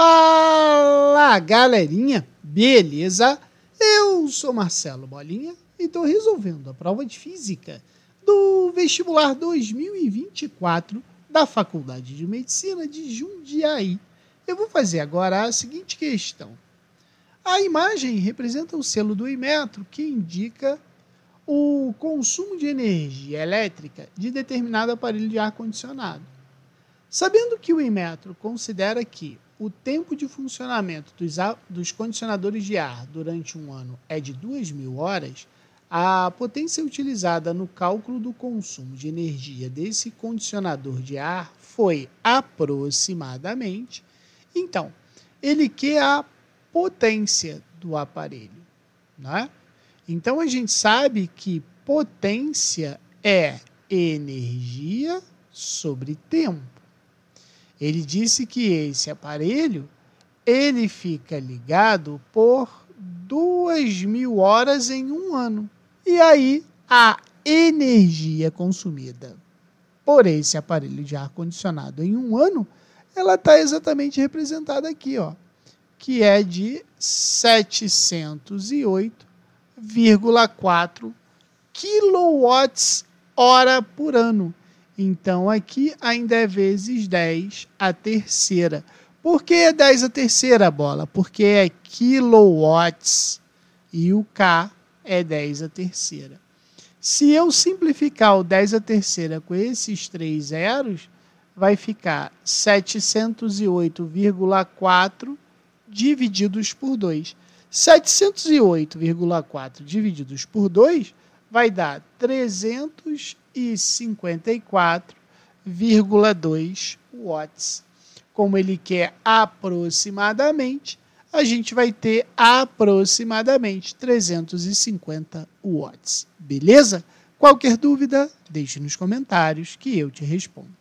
Fala galerinha, beleza? Eu sou Marcelo Bolinha e estou resolvendo a prova de física do vestibular 2024 da Faculdade de Medicina de Jundiaí. Eu vou fazer agora a seguinte questão. A imagem representa o selo do Imetro que indica o consumo de energia elétrica de determinado aparelho de ar-condicionado. Sabendo que o imetro considera que o tempo de funcionamento dos, dos condicionadores de ar durante um ano é de 2.000 horas, a potência utilizada no cálculo do consumo de energia desse condicionador de ar foi aproximadamente. Então, ele quer é a potência do aparelho. Né? Então, a gente sabe que potência é energia sobre tempo. Ele disse que esse aparelho ele fica ligado por duas mil horas em um ano. E aí a energia consumida por esse aparelho de ar condicionado em um ano, ela está exatamente representada aqui, ó, que é de 708,4 quilowatts hora por ano. Então aqui ainda é vezes 10 a terceira. Por que é 10 a terceira bola? Porque é kilowatts e o K é 10 a terceira. Se eu simplificar o 10 a terceira com esses três zeros, vai ficar 708,4 divididos por 2. 708,4 divididos por 2 vai dar 354,2 watts. Como ele quer aproximadamente, a gente vai ter aproximadamente 350 watts. Beleza? Qualquer dúvida, deixe nos comentários que eu te respondo.